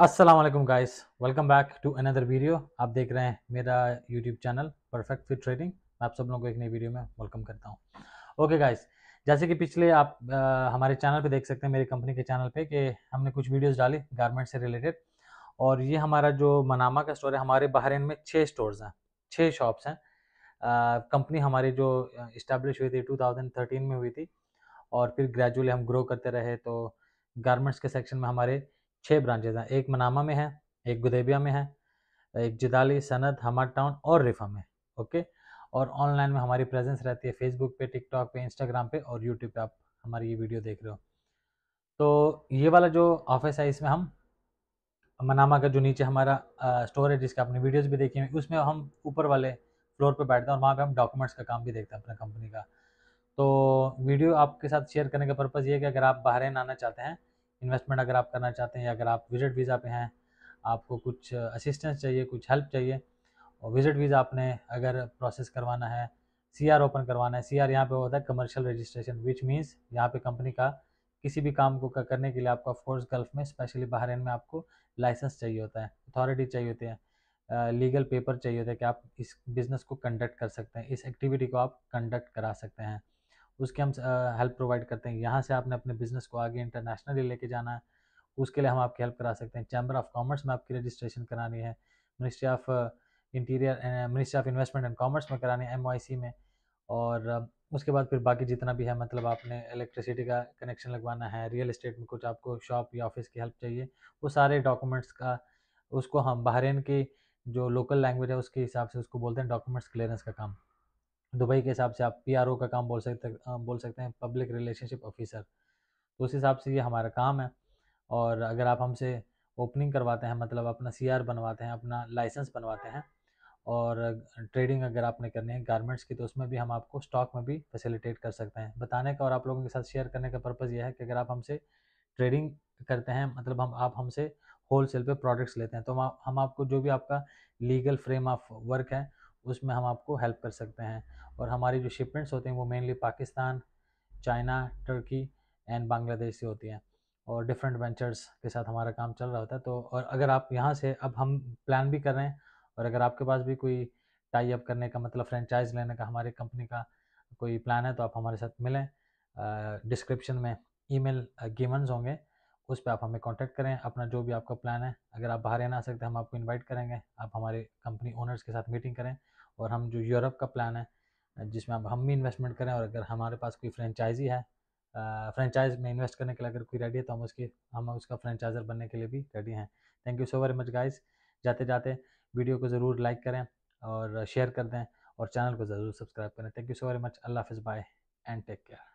वालेकुम guys welcome back to another video आप देख रहे हैं मेरा YouTube channel perfect fit trading मैं आप सब लोगों को एक नई वीडियो में वेलकम करता हूँ ओके गाइस जैसे कि पिछले आप आ, हमारे चैनल पे देख सकते हैं मेरी कंपनी के चैनल पे कि हमने कुछ वीडियोस डाली गारमेंट से रिलेटेड और ये हमारा जो मनामा का स्टोर है हमारे बहरीन में छः स्टोर हैं छः शॉप्स हैं कंपनी हमारी जो इस्टेब्लिश हुई थी टू में हुई थी और फिर ग्रेजुअली हम ग्रो करते रहे तो गारमेंट्स के सेक्शन में हमारे छः ब्रांचेज हैं एक मनामा में है एक गुदेबिया में है एक जिदाली सनत हमर टाउन और रिफा में ओके और ऑनलाइन में हमारी प्रेजेंस रहती है फेसबुक पे टिकटॉक पे इंस्टाग्राम पे और यूट्यूब पे आप हमारी ये वीडियो देख रहे हो तो ये वाला जो ऑफिस है इसमें हम मनामा का जो नीचे हमारा स्टोर है जिसके आपने वीडियोज़ भी देखी है उसमें हम ऊपर वाले फ्लोर पर बैठते हैं और वहाँ पर हम डॉक्यूमेंट्स का काम भी देखते हैं अपने कंपनी का तो वीडियो आपके साथ शेयर करने का पर्पज़ ये है कि अगर आप बाहर आना चाहते हैं इन्वेस्टमेंट अगर आप करना चाहते हैं या अगर आप विजिट वीज़ा पे हैं आपको कुछ असिस्टेंस चाहिए कुछ हेल्प चाहिए और विजिट वीज़ा आपने अगर प्रोसेस करवाना है सी आर ओपन करवाना है सी आर यहाँ पर होता है कमर्शियल रजिस्ट्रेशन विच मीन्स यहाँ पर कंपनी का किसी भी काम को करने के लिए आपको ऑफकोर्स गल्फ में स्पेशली बहरीन में आपको लाइसेंस चाहिए होता है अथॉरिटी चाहिए होती है लीगल पेपर चाहिए होता है कि आप इस बिज़नेस को कंडक्ट कर सकते हैं इस एक्टिविटी को आप कंडक्ट करा सकते हैं उसके हम हेल्प प्रोवाइड करते हैं यहाँ से आपने अपने बिजनेस को आगे इंटरनेशनली लेके जाना है उसके लिए हम आपकी हेल्प करा सकते हैं चैम्बर ऑफ कॉमर्स में आपकी रजिस्ट्रेशन करानी है ministry of interior ministry of investment and commerce में करानी है एम में और उसके बाद फिर बाकी जितना भी है मतलब आपने इलेक्ट्रिसिटी का कनेक्शन लगवाना है रियल इस्टेट में कुछ आपको शॉप या ऑफिस की हेल्प चाहिए वो सारे डॉक्यूमेंट्स का उसको हम बहरेन की जो लोकल लैंग्वेज है उसके हिसाब से उसको बोलते हैं डॉक्यूमेंट्स क्लियरेंस का काम दुबई तो के हिसाब से आप पी आर ओ का काम बोल सकते बोल सकते हैं पब्लिक रिलेशनशिप ऑफिसर तो उस हिसाब से ये हमारा काम है और अगर आप हमसे ओपनिंग करवाते हैं मतलब अपना सी आर बनवाते हैं अपना लाइसेंस बनवाते हैं और ट्रेडिंग अगर आपने करनी है गारमेंट्स की तो उसमें भी हम आपको स्टॉक में भी फैसिलिटेट कर सकते हैं बताने का और आप लोगों के साथ शेयर करने का पर्पज़ यह है कि अगर आप हमसे ट्रेडिंग करते हैं मतलब हम आप हमसे होल सेल पर प्रोडक्ट्स लेते हैं तो हम आपको जो भी आपका लीगल फ्रेम ऑफ वर्क है उसमें हम आपको हेल्प कर सकते हैं और हमारी जो शिपमेंट्स होते हैं वो mainly Pakistan China Turkey and Bangladesh से होती हैं और डिफरेंट वेंचर्स के साथ हमारा काम चल रहा होता है तो और अगर आप यहाँ से अब हम प्लान भी कर रहे हैं और अगर आपके पास भी कोई टाई अप करने का मतलब फ्रेंचाइज लेने का हमारी कंपनी का कोई प्लान है तो आप हमारे साथ मिलें डिस्क्रिप्शन में ईमेल गिवन्स होंगे उस पर आप हमें कॉन्टैक्ट करें अपना जो भी आपका प्लान है अगर आप बाहर ना आ सकते हम आपको इन्वाइट करेंगे आप हमारे कंपनी ओनर्स के साथ मीटिंग करें और हम जो यूरोप का प्लान है जिसमें अब हम भी इन्वेस्टमेंट करें और अगर हमारे पास कोई फ्रेंचाइजी है फ्रेंचाइज में इन्वेस्ट करने के लिए अगर कोई रेडी है तो हम उसकी हम उसका फ्रेंचाइजर बनने के लिए भी रेडी हैं thank you so very much guys जाते जाते वीडियो को ज़रूर लाइक करें और शेयर कर दें और चैनल को ज़रूर सब्सक्राइब करें thank you so very much अल्लाह हाफिज़ बाय एंड टेक केयर